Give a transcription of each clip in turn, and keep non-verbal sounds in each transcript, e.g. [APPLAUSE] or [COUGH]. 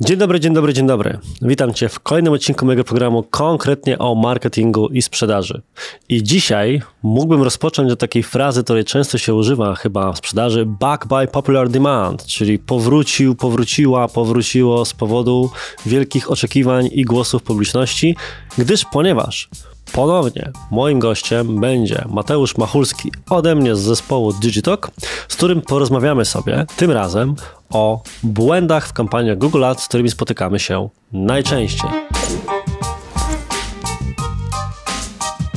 Dzień dobry, dzień dobry, dzień dobry. Witam Cię w kolejnym odcinku mojego programu konkretnie o marketingu i sprzedaży. I dzisiaj mógłbym rozpocząć od takiej frazy, której często się używa chyba w sprzedaży, back by popular demand, czyli powrócił, powróciła, powróciło z powodu wielkich oczekiwań i głosów publiczności, gdyż ponieważ Ponownie moim gościem będzie Mateusz Machulski ode mnie z zespołu Digitalk, z którym porozmawiamy sobie tym razem o błędach w kampaniach Google Ads, z którymi spotykamy się najczęściej.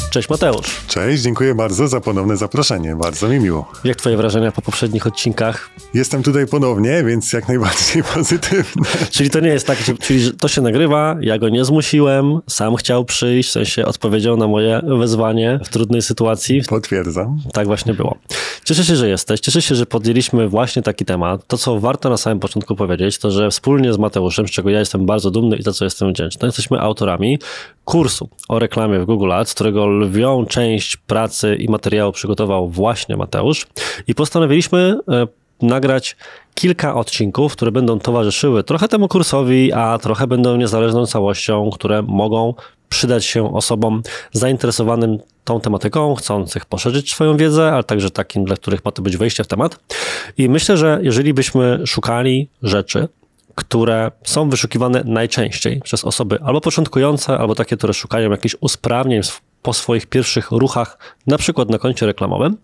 Cześć Mateusz. Cześć, dziękuję bardzo za ponowne zaproszenie. Bardzo mi miło. Jak twoje wrażenia po poprzednich odcinkach? Jestem tutaj ponownie, więc jak najbardziej [LAUGHS] pozytywne. czyli to nie jest tak, że, czyli to się nagrywa, ja go nie zmusiłem, sam chciał przyjść, w sensie odpowiedział na moje wezwanie w trudnej sytuacji. Potwierdzam. Tak właśnie było. Cieszę się, że jesteś, cieszę się, że podjęliśmy właśnie taki temat. To, co warto na samym początku powiedzieć, to, że wspólnie z Mateuszem, z czego ja jestem bardzo dumny i za co jestem wdzięczny, jesteśmy autorami kursu o reklamie w Google Ads, którego lwią część pracy i materiału przygotował właśnie Mateusz i postanowiliśmy e, nagrać kilka odcinków, które będą towarzyszyły trochę temu kursowi, a trochę będą niezależną całością, które mogą przydać się osobom zainteresowanym tą tematyką, chcących poszerzyć swoją wiedzę, ale także takim, dla których ma to być wejście w temat. I myślę, że jeżeli byśmy szukali rzeczy, które są wyszukiwane najczęściej przez osoby albo początkujące, albo takie, które szukają jakichś usprawnień w po swoich pierwszych ruchach, na przykład na koncie reklamowym,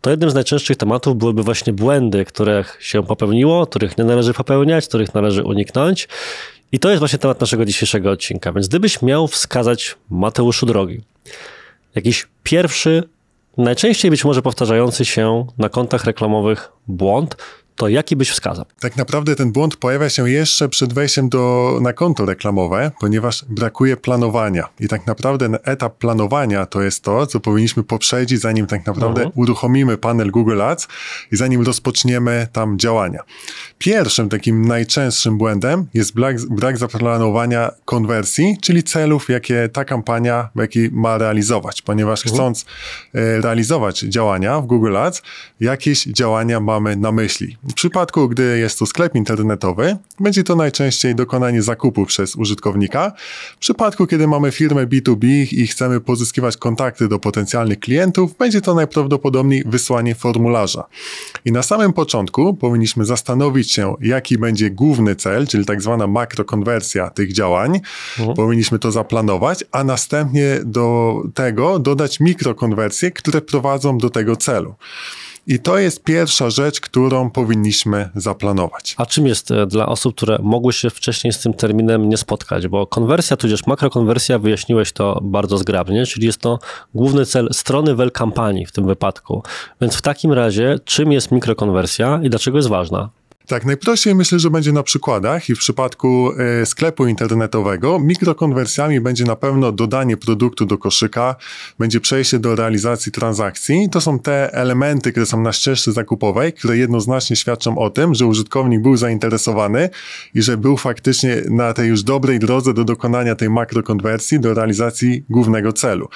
to jednym z najczęstszych tematów byłyby właśnie błędy, których się popełniło, których nie należy popełniać, których należy uniknąć. I to jest właśnie temat naszego dzisiejszego odcinka. Więc gdybyś miał wskazać Mateuszu drogi, jakiś pierwszy, najczęściej być może powtarzający się na kontach reklamowych błąd, to jaki byś wskazał? Tak naprawdę ten błąd pojawia się jeszcze przed wejściem do, na konto reklamowe, ponieważ brakuje planowania. I tak naprawdę etap planowania to jest to, co powinniśmy poprzedzić, zanim tak naprawdę mhm. uruchomimy panel Google Ads i zanim rozpoczniemy tam działania. Pierwszym takim najczęstszym błędem jest brak, brak zaplanowania konwersji, czyli celów, jakie ta kampania jaki ma realizować, ponieważ mhm. chcąc e, realizować działania w Google Ads, jakieś działania mamy na myśli. W przypadku, gdy jest to sklep internetowy, będzie to najczęściej dokonanie zakupu przez użytkownika. W przypadku, kiedy mamy firmę B2B i chcemy pozyskiwać kontakty do potencjalnych klientów, będzie to najprawdopodobniej wysłanie formularza. I na samym początku powinniśmy zastanowić się, jaki będzie główny cel, czyli tak zwana makrokonwersja tych działań. Mhm. Powinniśmy to zaplanować, a następnie do tego dodać mikrokonwersje, które prowadzą do tego celu. I to jest pierwsza rzecz, którą powinniśmy zaplanować. A czym jest e, dla osób, które mogły się wcześniej z tym terminem nie spotkać? Bo konwersja, tudzież makrokonwersja, wyjaśniłeś to bardzo zgrabnie, czyli jest to główny cel strony wel kampanii w tym wypadku. Więc w takim razie, czym jest mikrokonwersja i dlaczego jest ważna? Tak, najprościej myślę, że będzie na przykładach i w przypadku e, sklepu internetowego mikrokonwersjami będzie na pewno dodanie produktu do koszyka, będzie przejście do realizacji transakcji. To są te elementy, które są na ścieżce zakupowej, które jednoznacznie świadczą o tym, że użytkownik był zainteresowany i że był faktycznie na tej już dobrej drodze do dokonania tej makrokonwersji, do realizacji głównego celu.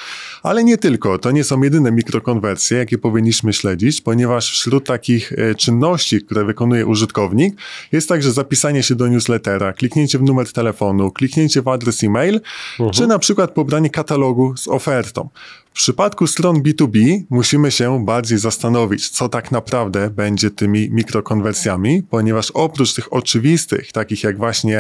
Ale nie tylko, to nie są jedyne mikrokonwersje, jakie powinniśmy śledzić, ponieważ wśród takich e, czynności, które wykonuje użytkownik, użytkownik, jest także zapisanie się do newslettera, kliknięcie w numer telefonu, kliknięcie w adres e-mail, uh -huh. czy mhm. na przykład pobranie katalogu z ofertą. W przypadku stron B2B musimy się bardziej zastanowić, co tak naprawdę będzie tymi mikrokonwersjami, ponieważ oprócz tych oczywistych, takich jak właśnie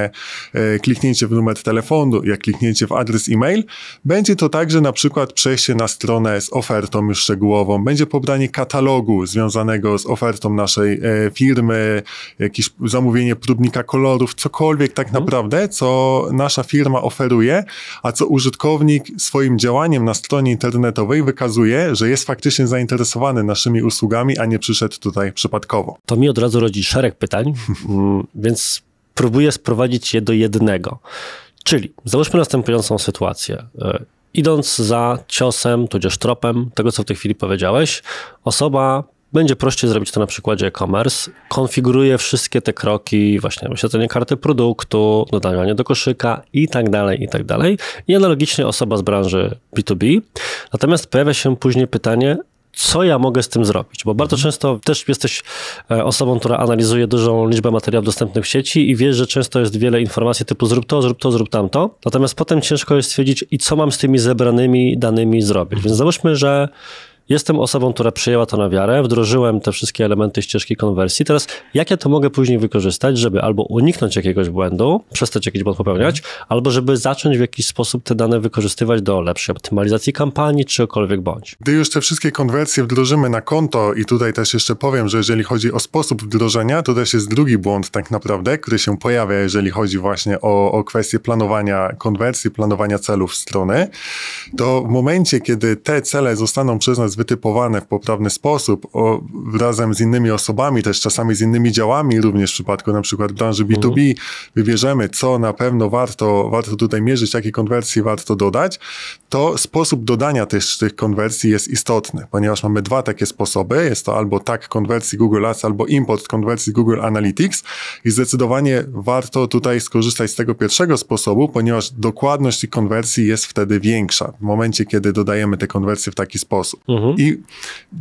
e, kliknięcie w numer telefonu, jak kliknięcie w adres e-mail, będzie to także na przykład przejście na stronę z ofertą już szczegółową, będzie pobranie katalogu związanego z ofertą naszej e, firmy, jakieś zamówienie próbnika kolorów, cokolwiek tak mhm. naprawdę, co nasza firma oferuje, a co użytkownik swoim działaniem na stronie internetowej internetowej wykazuje, że jest faktycznie zainteresowany naszymi usługami, a nie przyszedł tutaj przypadkowo. To mi od razu rodzi szereg pytań, [LAUGHS] mm, więc próbuję sprowadzić je do jednego. Czyli załóżmy następującą sytuację. E, idąc za ciosem, tudzież tropem tego, co w tej chwili powiedziałeś, osoba będzie prościej zrobić to na przykładzie e-commerce. Konfiguruję wszystkie te kroki, właśnie wyświetlenie karty produktu, dodawanie do koszyka i tak dalej, i tak dalej. I analogicznie osoba z branży B2B. Natomiast pojawia się później pytanie, co ja mogę z tym zrobić? Bo bardzo często też jesteś e, osobą, która analizuje dużą liczbę materiałów dostępnych w sieci i wiesz, że często jest wiele informacji typu zrób to, zrób to, zrób tamto. Natomiast potem ciężko jest stwierdzić i co mam z tymi zebranymi danymi zrobić. Więc załóżmy, że Jestem osobą, która przyjęła to na wiarę, wdrożyłem te wszystkie elementy ścieżki konwersji. Teraz jak ja to mogę później wykorzystać, żeby albo uniknąć jakiegoś błędu, przestać jakiś błąd popełniać, mhm. albo żeby zacząć w jakiś sposób te dane wykorzystywać do lepszej optymalizacji kampanii, czegokolwiek bądź. Gdy już te wszystkie konwersje wdrożymy na konto i tutaj też jeszcze powiem, że jeżeli chodzi o sposób wdrożenia, to też jest drugi błąd tak naprawdę, który się pojawia, jeżeli chodzi właśnie o, o kwestię planowania konwersji, planowania celów strony, to w momencie, kiedy te cele zostaną przez nas wytypowane w poprawny sposób, o, razem z innymi osobami, też czasami z innymi działami, również w przypadku na przykład branży B2B, mhm. wybierzemy, co na pewno warto, warto tutaj mierzyć, jakie konwersje warto dodać, to sposób dodania też tych konwersji jest istotny, ponieważ mamy dwa takie sposoby. Jest to albo tak konwersji Google Ads, albo import konwersji Google Analytics i zdecydowanie warto tutaj skorzystać z tego pierwszego sposobu, ponieważ dokładność tych konwersji jest wtedy większa w momencie, kiedy dodajemy te konwersje w taki sposób. Mhm. Mhm. I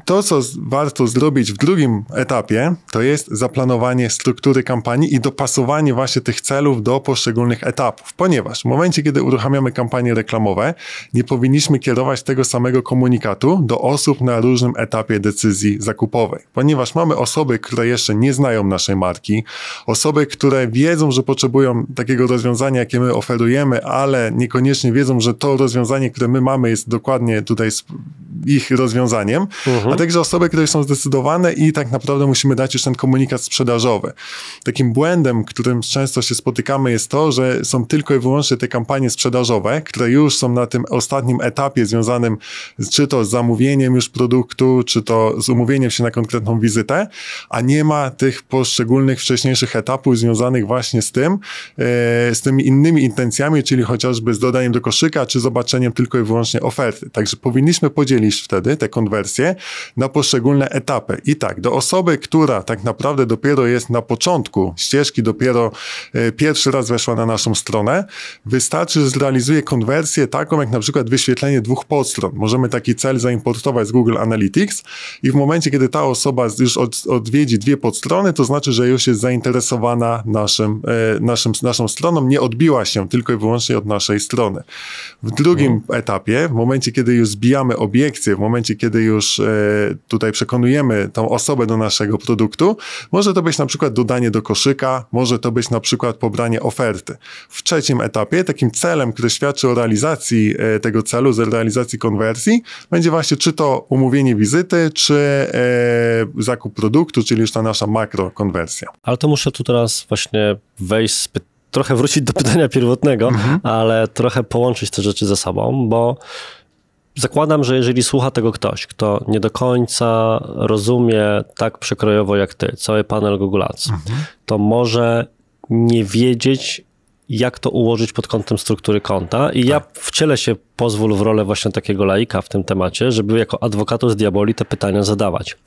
to, co warto zrobić w drugim etapie, to jest zaplanowanie struktury kampanii i dopasowanie właśnie tych celów do poszczególnych etapów, ponieważ w momencie, kiedy uruchamiamy kampanie reklamowe, nie powinniśmy kierować tego samego komunikatu do osób na różnym etapie decyzji zakupowej, ponieważ mamy osoby, które jeszcze nie znają naszej marki, osoby, które wiedzą, że potrzebują takiego rozwiązania, jakie my oferujemy, ale niekoniecznie wiedzą, że to rozwiązanie, które my mamy, jest dokładnie tutaj ich rozwiązaniem, mhm. a także osoby, które są zdecydowane i tak naprawdę musimy dać już ten komunikat sprzedażowy. Takim błędem, którym często się spotykamy jest to, że są tylko i wyłącznie te kampanie sprzedażowe, które już są na tym ostatnim etapie związanym czy to z zamówieniem już produktu, czy to z umówieniem się na konkretną wizytę, a nie ma tych poszczególnych wcześniejszych etapów związanych właśnie z tym, e, z tymi innymi intencjami, czyli chociażby z dodaniem do koszyka, czy zobaczeniem tylko i wyłącznie oferty. Także powinniśmy podzielić wtedy te konwersje na poszczególne etapy. I tak, do osoby, która tak naprawdę dopiero jest na początku ścieżki, dopiero e, pierwszy raz weszła na naszą stronę, wystarczy, że zrealizuje konwersję taką, jak na przykład wyświetlenie dwóch podstron. Możemy taki cel zaimportować z Google Analytics i w momencie, kiedy ta osoba już od, odwiedzi dwie podstrony, to znaczy, że już jest zainteresowana naszym, e, naszym, naszą stroną, nie odbiła się tylko i wyłącznie od naszej strony. W drugim mhm. etapie, w momencie, kiedy już zbijamy obiekcje, w momencie, kiedy już e, tutaj przekonujemy tą osobę do naszego produktu, może to być na przykład dodanie do koszyka, może to być na przykład pobranie oferty. W trzecim etapie takim celem, który świadczy o realizacji e, tego celu, z realizacji konwersji, będzie właśnie czy to umówienie wizyty, czy e, zakup produktu, czyli już ta nasza makrokonwersja. Ale to muszę tu teraz właśnie wejść z trochę wrócić do pytania pierwotnego, mm -hmm. ale trochę połączyć te rzeczy ze sobą, bo Zakładam, że jeżeli słucha tego ktoś, kto nie do końca rozumie tak przekrojowo jak ty, cały panel Google Ads, mhm. to może nie wiedzieć, jak to ułożyć pod kątem struktury konta. I tak. ja wcielę się, pozwól w rolę właśnie takiego laika w tym temacie, żeby jako z diaboli te pytania zadawać.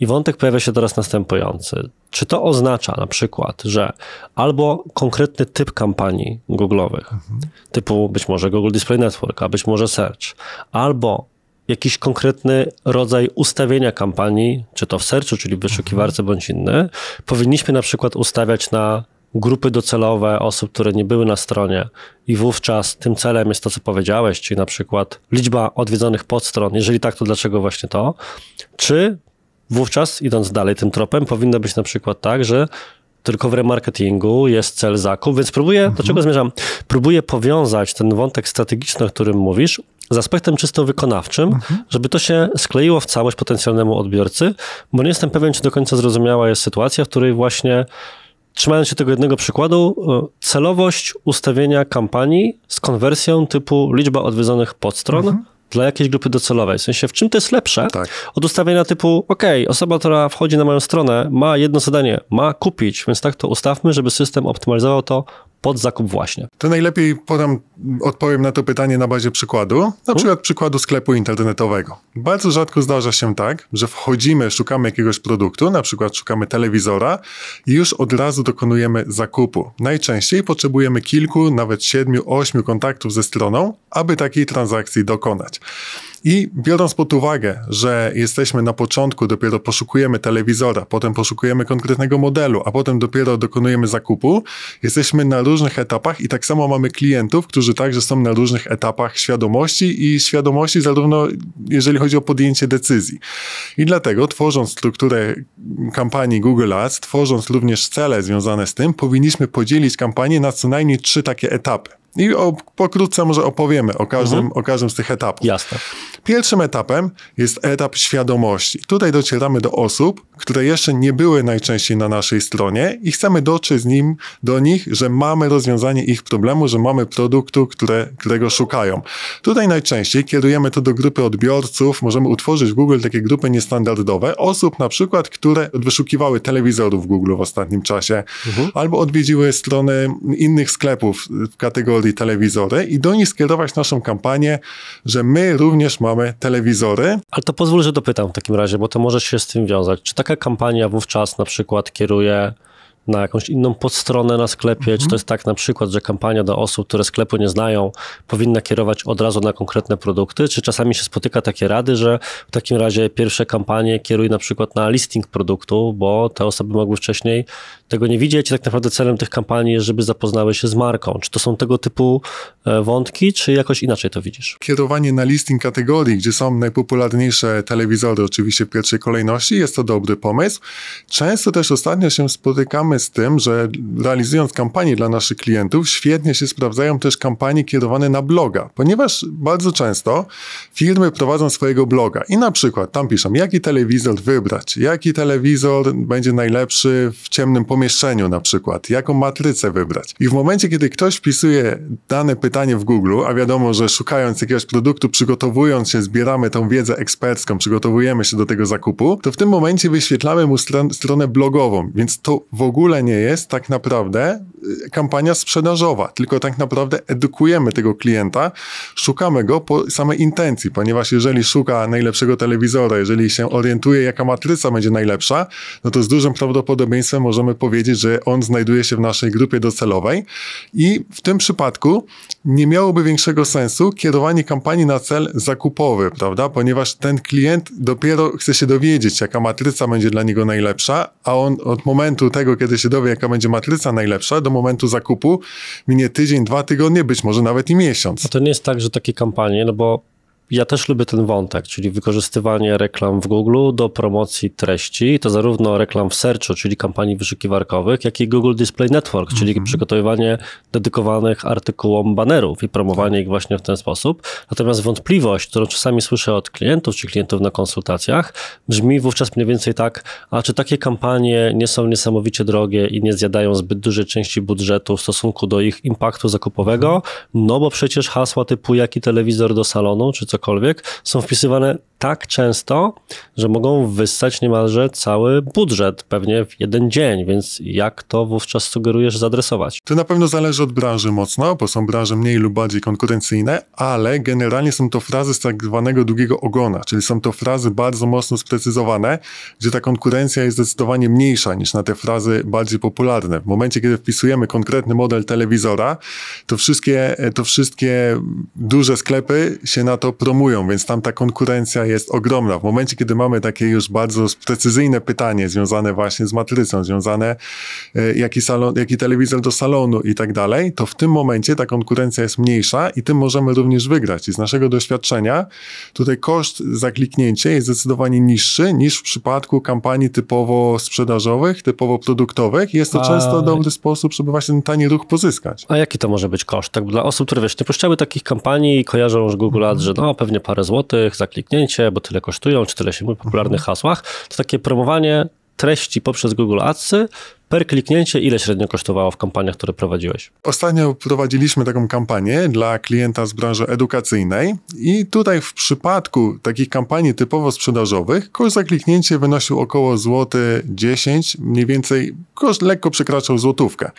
I wątek pojawia się teraz następujący. Czy to oznacza na przykład, że albo konkretny typ kampanii google'owych, mhm. typu być może Google Display Network, a być może Search, albo jakiś konkretny rodzaj ustawienia kampanii, czy to w sercu, czyli w wyszukiwarce, mhm. bądź inny, powinniśmy na przykład ustawiać na grupy docelowe osób, które nie były na stronie i wówczas tym celem jest to, co powiedziałeś, czyli na przykład liczba odwiedzonych podstron, jeżeli tak, to dlaczego właśnie to? Czy wówczas, idąc dalej tym tropem, powinno być na przykład tak, że tylko w remarketingu jest cel zakup, więc próbuję, mhm. do czego mhm. zmierzam? Próbuję powiązać ten wątek strategiczny, o którym mówisz, z aspektem czysto wykonawczym, mhm. żeby to się skleiło w całość potencjalnemu odbiorcy, bo nie jestem pewien, czy do końca zrozumiała jest sytuacja, w której właśnie trzymając się tego jednego przykładu, e, celowość ustawienia kampanii z konwersją typu liczba odwiedzonych podstron mhm. dla jakiejś grupy docelowej. W sensie, w czym to jest lepsze tak. od ustawienia typu, ok, osoba, która wchodzi na moją stronę, ma jedno zadanie, ma kupić, więc tak to ustawmy, żeby system optymalizował to pod zakup właśnie. To najlepiej podam, odpowiem na to pytanie na bazie przykładu, na przykład przykładu sklepu internetowego. Bardzo rzadko zdarza się tak, że wchodzimy, szukamy jakiegoś produktu, na przykład szukamy telewizora i już od razu dokonujemy zakupu. Najczęściej potrzebujemy kilku, nawet siedmiu, ośmiu kontaktów ze stroną, aby takiej transakcji dokonać. I biorąc pod uwagę, że jesteśmy na początku, dopiero poszukujemy telewizora, potem poszukujemy konkretnego modelu, a potem dopiero dokonujemy zakupu, jesteśmy na różnych etapach i tak samo mamy klientów, którzy także są na różnych etapach świadomości i świadomości zarówno jeżeli chodzi o podjęcie decyzji. I dlatego tworząc strukturę kampanii Google Ads, tworząc również cele związane z tym, powinniśmy podzielić kampanię na co najmniej trzy takie etapy. I o, pokrótce może opowiemy o każdym, mhm. o każdym z tych etapów. Jasne. Pierwszym etapem jest etap świadomości. Tutaj docieramy do osób, które jeszcze nie były najczęściej na naszej stronie i chcemy dotrzeć z nim do nich, że mamy rozwiązanie ich problemu, że mamy produktu, które, którego szukają. Tutaj najczęściej kierujemy to do grupy odbiorców, możemy utworzyć w Google takie grupy niestandardowe, osób na przykład, które wyszukiwały telewizorów w Google w ostatnim czasie, mhm. albo odwiedziły strony innych sklepów w kategorii i telewizory i do nich skierować naszą kampanię, że my również mamy telewizory. Ale to pozwól, że dopytam w takim razie, bo to może się z tym wiązać. Czy taka kampania wówczas na przykład kieruje na jakąś inną podstronę na sklepie? Mhm. Czy to jest tak na przykład, że kampania do osób, które sklepu nie znają, powinna kierować od razu na konkretne produkty? Czy czasami się spotyka takie rady, że w takim razie pierwsze kampanie kieruj na przykład na listing produktu, bo te osoby mogły wcześniej tego nie widzieć. Tak naprawdę celem tych kampanii jest, żeby zapoznały się z marką. Czy to są tego typu e, wątki, czy jakoś inaczej to widzisz? Kierowanie na listing kategorii, gdzie są najpopularniejsze telewizory, oczywiście w pierwszej kolejności, jest to dobry pomysł. Często też ostatnio się spotykamy z tym, że realizując kampanie dla naszych klientów, świetnie się sprawdzają też kampanie kierowane na bloga, ponieważ bardzo często firmy prowadzą swojego bloga i na przykład tam piszą, jaki telewizor wybrać, jaki telewizor będzie najlepszy w ciemnym pomieszczeniu, pomieszczeniu na przykład, jaką matrycę wybrać. I w momencie, kiedy ktoś wpisuje dane pytanie w Google, a wiadomo, że szukając jakiegoś produktu, przygotowując się, zbieramy tą wiedzę ekspercką, przygotowujemy się do tego zakupu, to w tym momencie wyświetlamy mu stronę blogową, więc to w ogóle nie jest tak naprawdę y, kampania sprzedażowa, tylko tak naprawdę edukujemy tego klienta, szukamy go po samej intencji, ponieważ jeżeli szuka najlepszego telewizora, jeżeli się orientuje, jaka matryca będzie najlepsza, no to z dużym prawdopodobieństwem możemy powiedzieć, powiedzieć, że on znajduje się w naszej grupie docelowej i w tym przypadku nie miałoby większego sensu kierowanie kampanii na cel zakupowy, prawda? Ponieważ ten klient dopiero chce się dowiedzieć, jaka matryca będzie dla niego najlepsza, a on od momentu tego, kiedy się dowie, jaka będzie matryca najlepsza, do momentu zakupu minie tydzień, dwa tygodnie, być może nawet i miesiąc. A to nie jest tak, że takie kampanie, no bo ja też lubię ten wątek, czyli wykorzystywanie reklam w Google do promocji treści, to zarówno reklam w Searchu, czyli kampanii wyszukiwarkowych, jak i Google Display Network, czyli mm -hmm. przygotowywanie dedykowanych artykułom banerów i promowanie tak. ich właśnie w ten sposób. Natomiast wątpliwość, którą czasami słyszę od klientów czy klientów na konsultacjach, brzmi wówczas mniej więcej tak, a czy takie kampanie nie są niesamowicie drogie i nie zjadają zbyt dużej części budżetu w stosunku do ich impaktu zakupowego? Mhm. No bo przecież hasła typu jaki telewizor do salonu, czy co cokolwiek, są wpisywane tak często, że mogą wyssać niemalże cały budżet, pewnie w jeden dzień, więc jak to wówczas sugerujesz zadresować? To na pewno zależy od branży mocno, bo są branże mniej lub bardziej konkurencyjne, ale generalnie są to frazy z tak zwanego długiego ogona, czyli są to frazy bardzo mocno sprecyzowane, gdzie ta konkurencja jest zdecydowanie mniejsza niż na te frazy bardziej popularne. W momencie, kiedy wpisujemy konkretny model telewizora, to wszystkie, to wszystkie duże sklepy się na to promują, więc tam ta konkurencja jest ogromna. W momencie, kiedy mamy takie już bardzo precyzyjne pytanie związane właśnie z matrycą, związane e, jaki, salon, jaki telewizor do salonu i tak dalej, to w tym momencie ta konkurencja jest mniejsza i tym możemy również wygrać. I z naszego doświadczenia tutaj koszt za kliknięcie jest zdecydowanie niższy niż w przypadku kampanii typowo sprzedażowych, typowo produktowych. Jest to A... często dobry sposób, żeby właśnie ten tani ruch pozyskać. A jaki to może być koszt? Tak, dla osób, które wiesz, nie puszczały takich kampanii i kojarzą już Google Ads, że no, pewnie parę złotych za kliknięcie, bo tyle kosztują, czy tyle się mówi w popularnych mhm. hasłach, to takie promowanie treści poprzez Google Adsy per kliknięcie ile średnio kosztowało w kampaniach, które prowadziłeś? Ostatnio prowadziliśmy taką kampanię dla klienta z branży edukacyjnej i tutaj w przypadku takich kampanii typowo sprzedażowych koszt za kliknięcie wynosił około złoty 10, mniej więcej koszt lekko przekraczał złotówkę.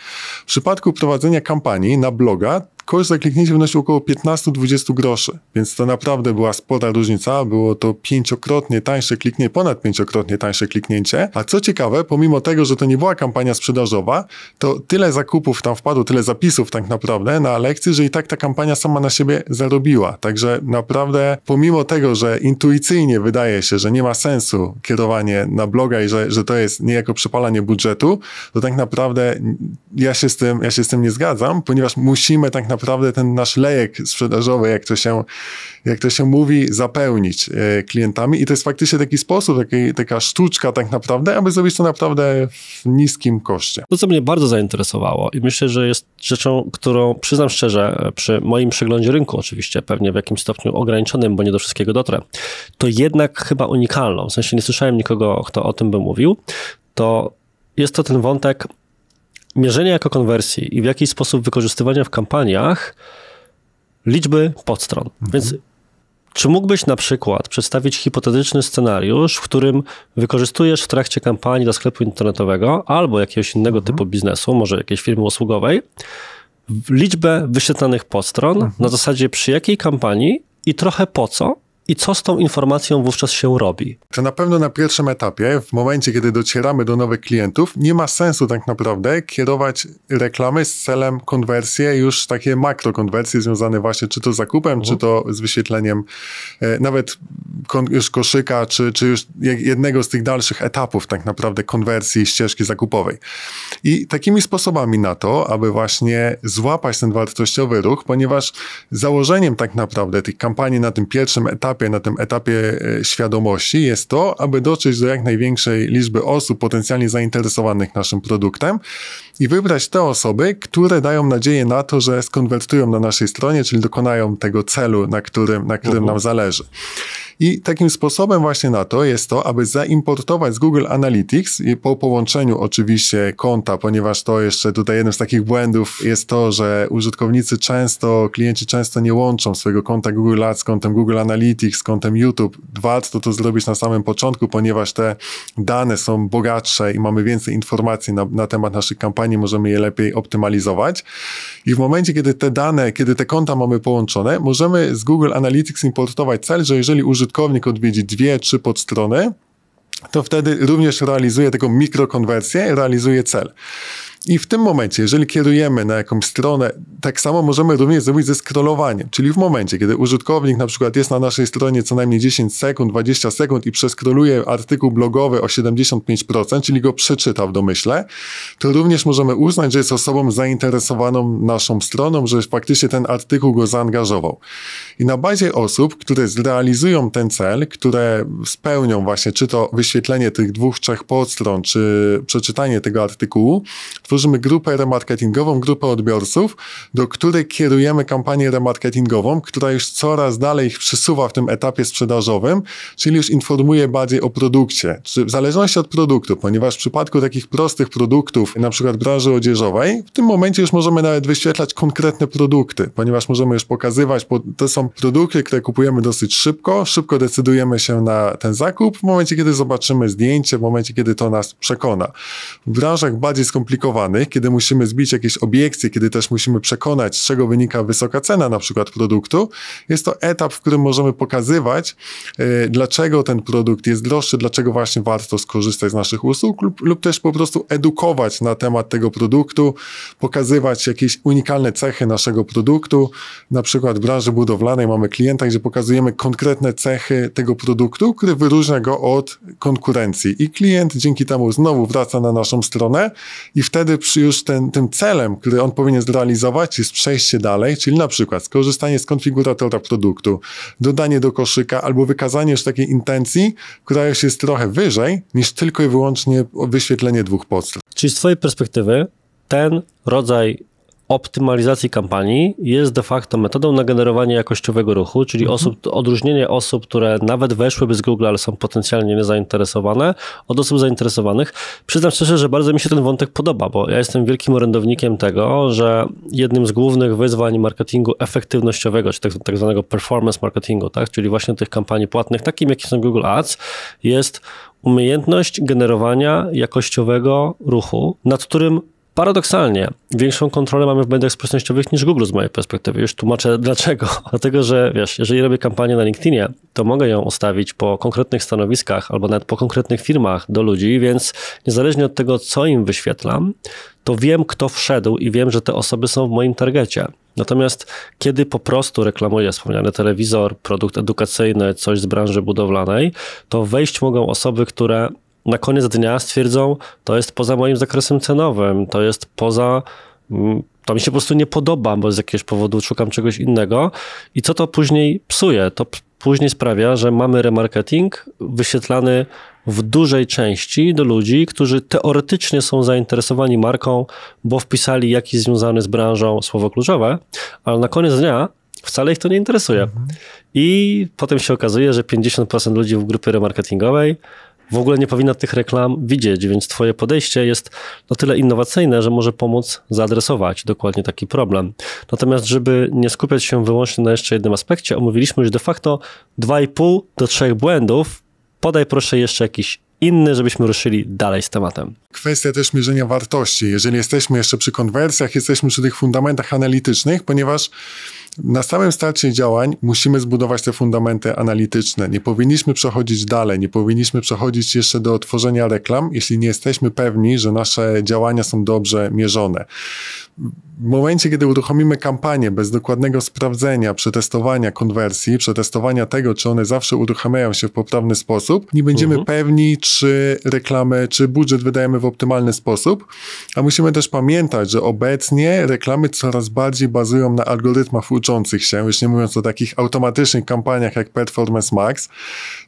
W przypadku prowadzenia kampanii na bloga koszt za kliknięcie wynosił około 15-20 groszy, więc to naprawdę była spora różnica, było to pięciokrotnie tańsze kliknięcie, ponad pięciokrotnie tańsze kliknięcie, a co ciekawe, pomimo tego, że to nie była kampania kampania sprzedażowa, to tyle zakupów tam wpadło, tyle zapisów tak naprawdę na lekcji, że i tak ta kampania sama na siebie zarobiła. Także naprawdę, pomimo tego, że intuicyjnie wydaje się, że nie ma sensu kierowanie na bloga i że, że to jest niejako przepalanie budżetu, to tak naprawdę ja się, z tym, ja się z tym nie zgadzam, ponieważ musimy tak naprawdę ten nasz lejek sprzedażowy, jak to się, jak to się mówi, zapełnić e, klientami. I to jest faktycznie taki sposób, taki, taka sztuczka tak naprawdę, aby zrobić to naprawdę w niskim niskim koszcie. To, co mnie bardzo zainteresowało i myślę, że jest rzeczą, którą przyznam szczerze, przy moim przeglądzie rynku oczywiście, pewnie w jakimś stopniu ograniczonym, bo nie do wszystkiego dotrę, to jednak chyba unikalną, w sensie nie słyszałem nikogo, kto o tym by mówił, to jest to ten wątek mierzenia jako konwersji i w jaki sposób wykorzystywania w kampaniach liczby podstron. Mhm. Więc czy mógłbyś na przykład przedstawić hipotetyczny scenariusz, w którym wykorzystujesz w trakcie kampanii do sklepu internetowego albo jakiegoś innego mhm. typu biznesu, może jakiejś firmy usługowej, liczbę wyświetlanych podstron mhm. na zasadzie przy jakiej kampanii i trochę po co i co z tą informacją wówczas się robi? To na pewno na pierwszym etapie, w momencie, kiedy docieramy do nowych klientów, nie ma sensu tak naprawdę kierować reklamy z celem konwersji, już takie makrokonwersje związane właśnie czy to z zakupem, czy mhm. to z wyświetleniem e, nawet kon, już koszyka, czy, czy już jednego z tych dalszych etapów tak naprawdę konwersji ścieżki zakupowej. I takimi sposobami na to, aby właśnie złapać ten wartościowy ruch, ponieważ założeniem tak naprawdę tych kampanii na tym pierwszym etapie etapie, na tym etapie e, świadomości jest to, aby dotrzeć do jak największej liczby osób potencjalnie zainteresowanych naszym produktem i wybrać te osoby, które dają nadzieję na to, że skonwertują na naszej stronie, czyli dokonają tego celu, na którym, na którym uh mhm. -huh. nam zależy. I takim sposobem właśnie na to jest to, aby zaimportować z Google Analytics i po połączeniu oczywiście konta, ponieważ to jeszcze tutaj jednym z takich błędów jest to, że użytkownicy często, klienci często nie łączą swojego konta Google Ads z kontem Google Analytics, z kontem YouTube. Warto to zrobić na samym początku, ponieważ te dane są bogatsze i mamy więcej informacji na, na temat naszych kampanii, możemy je lepiej optymalizować. I w momencie, kiedy te dane, kiedy te konta mamy połączone, możemy z Google Analytics importować cel, że jeżeli użytkownik użytkownik odwiedzi dwie, trzy podstrony, to wtedy również realizuje taką mikrokonwersję, realizuje cel. I w tym momencie, jeżeli kierujemy na jakąś stronę, tak samo możemy również zrobić ze scrollowaniem, czyli w momencie, kiedy użytkownik na przykład jest na naszej stronie co najmniej 10 sekund, 20 sekund i przeskroluje artykuł blogowy o 75%, czyli go przeczyta w domyśle, to również możemy uznać, że jest osobą zainteresowaną naszą stroną, że faktycznie ten artykuł go zaangażował. I na bazie osób, które zrealizują ten cel, które spełnią właśnie czy to wyświetlenie tych dwóch, trzech podstron, czy przeczytanie tego artykułu, Tworzymy grupę remarketingową, grupę odbiorców, do której kierujemy kampanię remarketingową, która już coraz dalej ich przysuwa w tym etapie sprzedażowym, czyli już informuje bardziej o produkcie, czy w zależności od produktu, ponieważ w przypadku takich prostych produktów, na przykład branży odzieżowej, w tym momencie już możemy nawet wyświetlać konkretne produkty, ponieważ możemy już pokazywać, bo to są produkty, które kupujemy dosyć szybko, szybko decydujemy się na ten zakup, w momencie, kiedy zobaczymy zdjęcie, w momencie, kiedy to nas przekona. W branżach bardziej skomplikowanych kiedy musimy zbić jakieś obiekcje, kiedy też musimy przekonać, z czego wynika wysoka cena na przykład produktu, jest to etap, w którym możemy pokazywać, e, dlaczego ten produkt jest droższy, dlaczego właśnie warto skorzystać z naszych usług lub, lub też po prostu edukować na temat tego produktu, pokazywać jakieś unikalne cechy naszego produktu. Na przykład w branży budowlanej mamy klienta, gdzie pokazujemy konkretne cechy tego produktu, który wyróżnia go od konkurencji i klient dzięki temu znowu wraca na naszą stronę i wtedy wtedy przy już ten, tym celem, który on powinien zrealizować, jest przejście dalej, czyli na przykład skorzystanie z konfiguratora produktu, dodanie do koszyka albo wykazanie już takiej intencji, która już jest trochę wyżej niż tylko i wyłącznie wyświetlenie dwóch podstaw. Czyli z Twojej perspektywy ten rodzaj optymalizacji kampanii jest de facto metodą na generowanie jakościowego ruchu, czyli mhm. osób, odróżnienie osób, które nawet weszłyby z Google, ale są potencjalnie niezainteresowane, od osób zainteresowanych. Przyznam szczerze, że bardzo mi się ten wątek podoba, bo ja jestem wielkim orędownikiem tego, że jednym z głównych wyzwań marketingu efektywnościowego, czy tak, tak zwanego performance marketingu, tak, czyli właśnie tych kampanii płatnych, takim jakim są Google Ads, jest umiejętność generowania jakościowego ruchu, nad którym Paradoksalnie, większą kontrolę mamy w mediach społecznościowych niż Google z mojej perspektywy. Już tłumaczę [LAUGHS] dlaczego. Dlatego, że wiesz, jeżeli robię kampanię na LinkedInie, to mogę ją ustawić po konkretnych stanowiskach albo nawet po konkretnych firmach do ludzi, więc niezależnie od tego, co im wyświetlam, to wiem, kto wszedł i wiem, że te osoby są w moim targecie. Natomiast kiedy po prostu reklamuję wspomniany telewizor, produkt edukacyjny, coś z branży budowlanej, to wejść mogą osoby, które na koniec dnia stwierdzą, to jest poza moim zakresem cenowym, to jest poza mm, to mi się po prostu nie podoba, bo z jakiegoś powodu szukam czegoś innego. I co to później psuje? To później sprawia, że mamy remarketing wyświetlany w dużej części do ludzi, którzy teoretycznie są zainteresowani marką, bo wpisali jakiś związany z branżą słowo kluczowe, ale na koniec dnia wcale ich to nie interesuje. Mhm. I potem się okazuje, że 50% ludzi w grupie remarketingowej w ogóle nie powinna tych reklam widzieć, więc twoje podejście jest na tyle innowacyjne, że może pomóc zaadresować dokładnie taki problem. Natomiast, żeby nie skupiać się wyłącznie na jeszcze jednym aspekcie, omówiliśmy już de facto 2,5 do 3 błędów. Podaj proszę jeszcze jakiś inny, żebyśmy ruszyli dalej z tematem. Kwestia też mierzenia wartości. Jeżeli jesteśmy jeszcze przy konwersjach, jesteśmy przy tych fundamentach analitycznych, ponieważ na samym starcie działań musimy zbudować te fundamenty analityczne. Nie powinniśmy przechodzić dalej, nie powinniśmy przechodzić jeszcze do tworzenia reklam, jeśli nie jesteśmy pewni, że nasze działania są dobrze mierzone w momencie, kiedy uruchomimy kampanię bez dokładnego sprawdzenia, przetestowania konwersji, przetestowania tego, czy one zawsze uruchamiają się w poprawny sposób, nie będziemy mhm. pewni, czy reklamy, czy budżet wydajemy w optymalny sposób. A musimy też pamiętać, że obecnie reklamy coraz bardziej bazują na algorytmach uczących się, już nie mówiąc o takich automatycznych kampaniach jak Performance Max.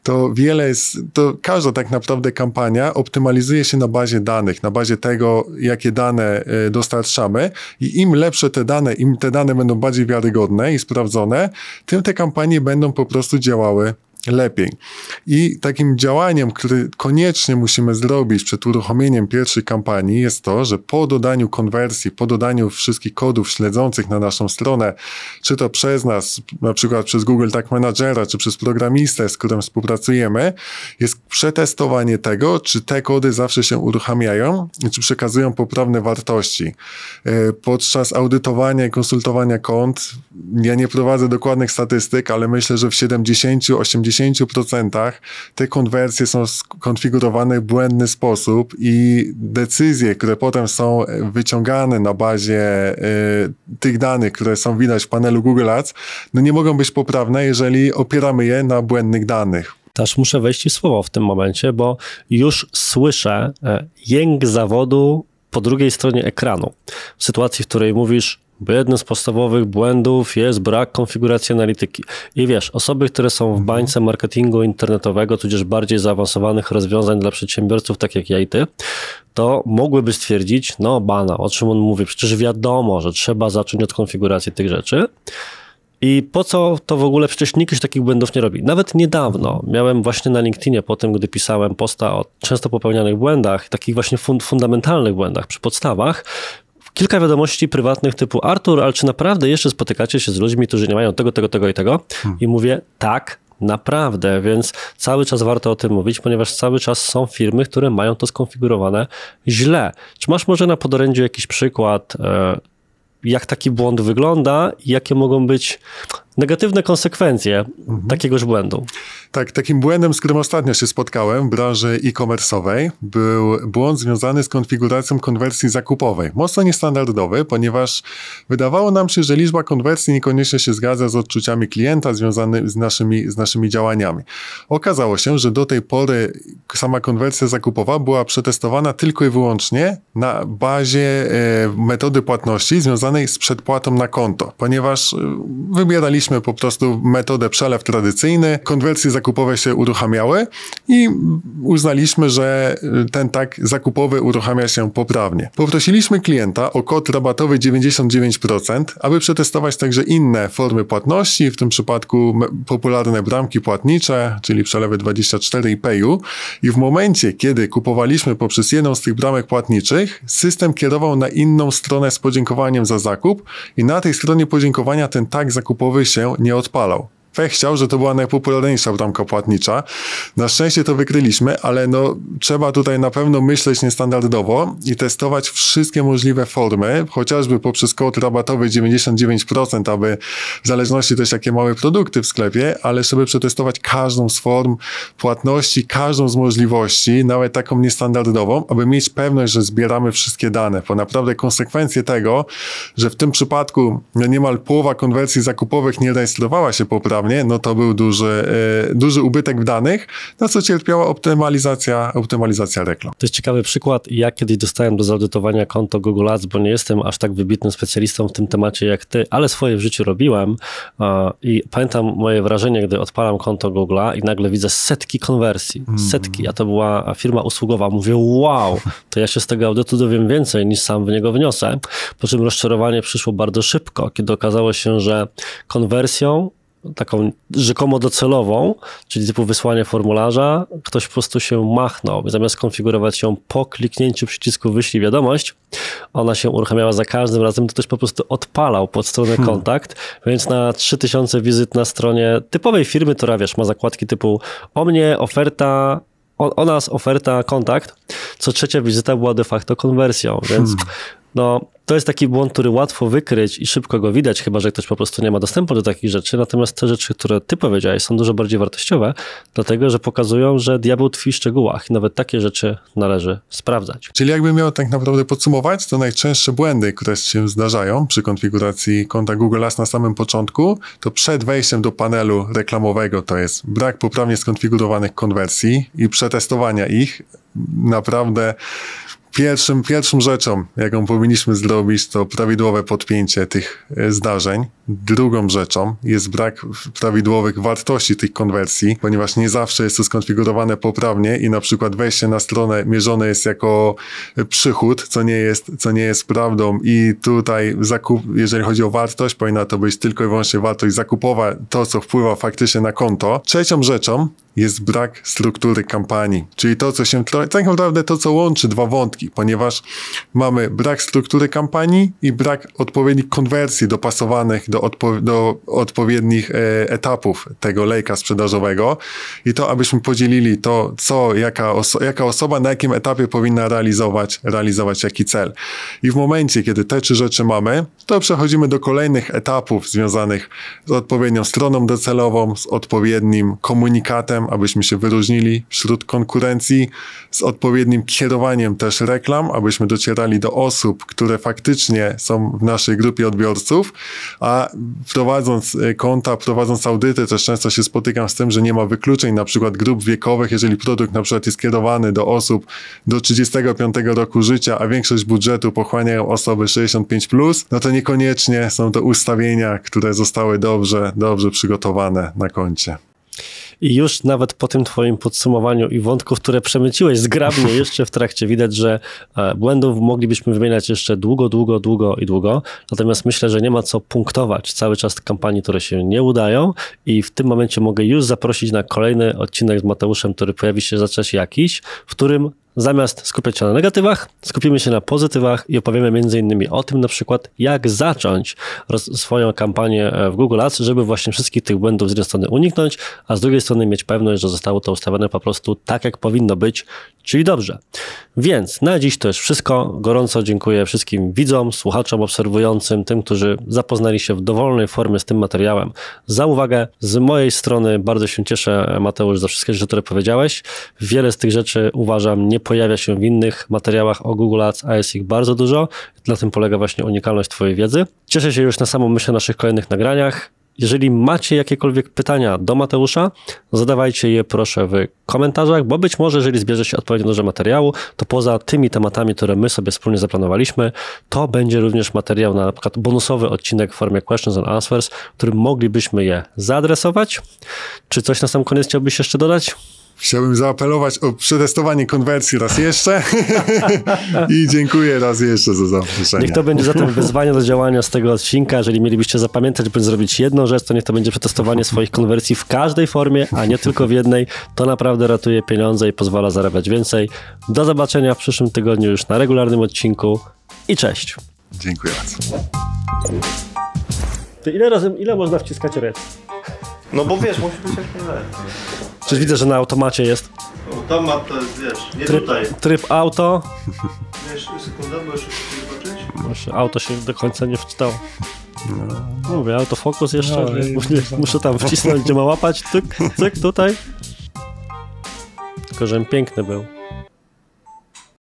To wiele jest, to każda tak naprawdę kampania optymalizuje się na bazie danych, na bazie tego, jakie dane y, dostarczamy i im lepsze te dane, im te dane będą bardziej wiarygodne i sprawdzone, tym te kampanie będą po prostu działały lepiej. I takim działaniem, które koniecznie musimy zrobić przed uruchomieniem pierwszej kampanii jest to, że po dodaniu konwersji, po dodaniu wszystkich kodów śledzących na naszą stronę, czy to przez nas, na przykład przez Google Tag Managera, czy przez programistę, z którym współpracujemy, jest przetestowanie tego, czy te kody zawsze się uruchamiają i czy przekazują poprawne wartości. E, podczas audytowania i konsultowania kont, ja nie prowadzę dokładnych statystyk, ale myślę, że w 70-80 90% te konwersje są skonfigurowane w błędny sposób i decyzje, które potem są wyciągane na bazie y, tych danych, które są widać w panelu Google Ads, no nie mogą być poprawne, jeżeli opieramy je na błędnych danych. Też muszę wejść w słowo w tym momencie, bo już słyszę e, jęk zawodu po drugiej stronie ekranu. W sytuacji, w której mówisz, bo jednym z podstawowych błędów jest brak konfiguracji analityki. I wiesz, osoby, które są w mhm. bańce marketingu internetowego, tudzież bardziej zaawansowanych rozwiązań dla przedsiębiorców, tak jak ja i ty, to mogłyby stwierdzić, no bana, o czym on mówi, przecież wiadomo, że trzeba zacząć od konfiguracji tych rzeczy. I po co to w ogóle? Przecież nikt już takich błędów nie robi. Nawet niedawno miałem właśnie na LinkedInie, po tym, gdy pisałem posta o często popełnianych błędach, takich właśnie fundamentalnych błędach przy podstawach, Kilka wiadomości prywatnych typu Artur, ale czy naprawdę jeszcze spotykacie się z ludźmi, którzy nie mają tego, tego, tego i tego? Hmm. I mówię tak, naprawdę, więc cały czas warto o tym mówić, ponieważ cały czas są firmy, które mają to skonfigurowane źle. Czy masz może na podorędziu jakiś przykład, e, jak taki błąd wygląda i jakie mogą być negatywne konsekwencje mhm. takiegoż błędu? Tak, takim błędem, z którym ostatnio się spotkałem w branży e-commerce'owej, był błąd związany z konfiguracją konwersji zakupowej. Mocno niestandardowy, ponieważ wydawało nam się, że liczba konwersji niekoniecznie się zgadza z odczuciami klienta związanymi z naszymi, z naszymi działaniami. Okazało się, że do tej pory sama konwersja zakupowa była przetestowana tylko i wyłącznie na bazie e, metody płatności związanej z przedpłatą na konto, ponieważ e, wybieraliśmy po prostu metodę przelew tradycyjny, konwersji zakupowej zakupowe się uruchamiały i uznaliśmy, że ten tak zakupowy uruchamia się poprawnie. Poprosiliśmy klienta o kod rabatowy 99%, aby przetestować także inne formy płatności, w tym przypadku popularne bramki płatnicze, czyli przelewy 24 i Payu. E I w momencie, kiedy kupowaliśmy poprzez jedną z tych bramek płatniczych, system kierował na inną stronę z podziękowaniem za zakup i na tej stronie podziękowania ten tak zakupowy się nie odpalał chciał, że to była najpopularniejsza bramka płatnicza. Na szczęście to wykryliśmy, ale no, trzeba tutaj na pewno myśleć niestandardowo i testować wszystkie możliwe formy, chociażby poprzez kod rabatowy 99%, aby w zależności też jakie mamy produkty w sklepie, ale żeby przetestować każdą z form płatności, każdą z możliwości, nawet taką niestandardową, aby mieć pewność, że zbieramy wszystkie dane, bo naprawdę konsekwencje tego, że w tym przypadku no niemal połowa konwersji zakupowych nie rejestrowała się poprawnie, mnie, no to był duży, e, duży ubytek w danych, na co cierpiała optymalizacja, optymalizacja reklam. To jest ciekawy przykład. Ja kiedyś dostałem do zaudytowania konto Google Ads, bo nie jestem aż tak wybitnym specjalistą w tym temacie jak ty, ale swoje w życiu robiłem i pamiętam moje wrażenie, gdy odpalam konto Google'a i nagle widzę setki konwersji, mm. setki, a to była firma usługowa. Mówię, wow, to ja się z tego audytu dowiem więcej niż sam w niego wniosę. Po czym rozczarowanie przyszło bardzo szybko, kiedy okazało się, że konwersją taką rzekomo docelową, czyli typu wysłanie formularza, ktoś po prostu się machnął. Zamiast konfigurować ją po kliknięciu przycisku wyślij wiadomość, ona się uruchamiała za każdym razem, to ktoś po prostu odpalał pod stronę hmm. kontakt, więc na 3000 wizyt na stronie typowej firmy, to wiesz, ma zakładki typu o mnie, oferta, o, o nas, oferta, kontakt, co trzecia wizyta była de facto konwersją, więc hmm no, to jest taki błąd, który łatwo wykryć i szybko go widać, chyba że ktoś po prostu nie ma dostępu do takich rzeczy. Natomiast te rzeczy, które ty powiedziałeś, są dużo bardziej wartościowe, dlatego że pokazują, że diabeł tkwi w szczegółach i nawet takie rzeczy należy sprawdzać. Czyli jakbym miał tak naprawdę podsumować, to najczęstsze błędy, które się zdarzają przy konfiguracji konta Google Ads na samym początku, to przed wejściem do panelu reklamowego to jest brak poprawnie skonfigurowanych konwersji i przetestowania ich. Naprawdę pierwszym, pierwszą rzeczą, jaką powinniśmy zrobić, to prawidłowe podpięcie tych e, zdarzeń. Drugą rzeczą jest brak prawidłowych wartości tych konwersji, ponieważ nie zawsze jest to skonfigurowane poprawnie i na przykład wejście na stronę mierzone jest jako przychód, co nie jest, co nie jest prawdą i tutaj zakup, jeżeli chodzi o wartość, powinna to być tylko i wyłącznie wartość zakupowa, to co wpływa faktycznie na konto. Trzecią rzeczą jest brak struktury kampanii, czyli to, co się, tak naprawdę to, co łączy dwa wątki, ponieważ mamy brak struktury kampanii i brak odpowiednich konwersji dopasowanych do, odpo do odpowiednich e, etapów tego lejka sprzedażowego i to, abyśmy podzielili to, co, jaka, oso jaka osoba na jakim etapie powinna realizować, realizować jaki cel. I w momencie, kiedy te trzy rzeczy mamy, to przechodzimy do kolejnych etapów związanych z odpowiednią stroną docelową, z odpowiednim komunikatem, abyśmy się wyróżnili wśród konkurencji, z odpowiednim kierowaniem też reklam, abyśmy docierali do osób, które faktycznie są w naszej grupie odbiorców, a prowadząc e, konta, prowadząc audyty, też często się spotykam z tym, że nie ma wykluczeń na przykład grup wiekowych, jeżeli produkt na przykład jest kierowany do osób do 35 roku życia, a większość budżetu pochłaniają osoby 65+, plus, no to niekoniecznie są to ustawienia, które zostały dobrze, dobrze przygotowane na koncie. I już nawet po tym twoim podsumowaniu i wątków, które przemyciłeś zgrabnie [LAUGHS] jeszcze w trakcie, widać, że e, błędów moglibyśmy wymieniać jeszcze długo, długo, długo i długo. Natomiast myślę, że nie ma co punktować cały czas kampanii, które się nie udają i w tym momencie mogę już zaprosić na kolejny odcinek z Mateuszem, który pojawi się za czas jakiś, w którym Zamiast skupiać się na negatywach, skupimy się na pozytywach i opowiemy m.in. o tym na przykład, jak zacząć swoją kampanię e, w Google Ads, żeby właśnie wszystkich tych błędów z jednej strony uniknąć, a z drugiej strony mieć pewność, że zostało to ustawione po prostu tak, jak powinno być, czyli dobrze. Więc na dziś to już wszystko. Gorąco dziękuję wszystkim widzom, słuchaczom, obserwującym, tym, którzy zapoznali się w dowolnej formie z tym materiałem za uwagę. Z mojej strony bardzo się cieszę, Mateusz, za wszystkie rzeczy, które powiedziałeś. Wiele z tych rzeczy uważam nie pojawia się w innych materiałach o Google Ads, a jest ich bardzo dużo. Na tym polega właśnie unikalność Twojej wiedzy. Cieszę się już na samą myśl o naszych kolejnych nagraniach. Jeżeli macie jakiekolwiek pytania do Mateusza, zadawajcie je proszę w komentarzach, bo być może, jeżeli zbierze się odpowiednio dużo materiału, to poza tymi tematami, które my sobie wspólnie zaplanowaliśmy, to będzie również materiał na przykład bonusowy odcinek w formie questions and answers, którym moglibyśmy je zaadresować. Czy coś na sam koniec chciałbyś jeszcze dodać? Chciałbym zaapelować o przetestowanie konwersji raz jeszcze [LAUGHS] i dziękuję raz jeszcze za zaproszenie. Niech to będzie zatem wyzwanie do działania z tego odcinka. Jeżeli mielibyście zapamiętać, by zrobić jedną rzecz, to niech to będzie przetestowanie swoich konwersji w każdej formie, a nie tylko w jednej. To naprawdę ratuje pieniądze i pozwala zarabiać więcej. Do zobaczenia w przyszłym tygodniu już na regularnym odcinku i cześć. Dziękuję bardzo. Ty ile razy, ile można wciskać rec? No bo wiesz, musi być jak najlepiej. Przecież widzę, że na automacie jest. Automat to jest, wiesz, nie tryb, tutaj. Tryb auto. Jeszcze sekunda, bo jeszcze zobaczyć. Właśnie, auto się do końca nie wczytało. No. Mówię, autofokus jeszcze, no, nie, muszę tam wcisnąć, gdzie ma łapać, cyk, cyk, tutaj. Tylko, żebym piękny był.